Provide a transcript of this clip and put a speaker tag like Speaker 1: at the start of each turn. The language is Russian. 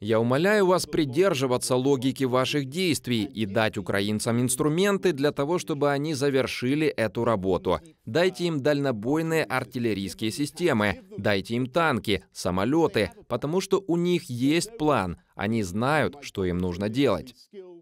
Speaker 1: Я умоляю вас придерживаться логики ваших действий и дать украинцам инструменты для того, чтобы они завершили эту работу. Дайте им дальнобойные артиллерийские системы, дайте им танки, самолеты, потому что у них есть план, они знают, что им нужно делать.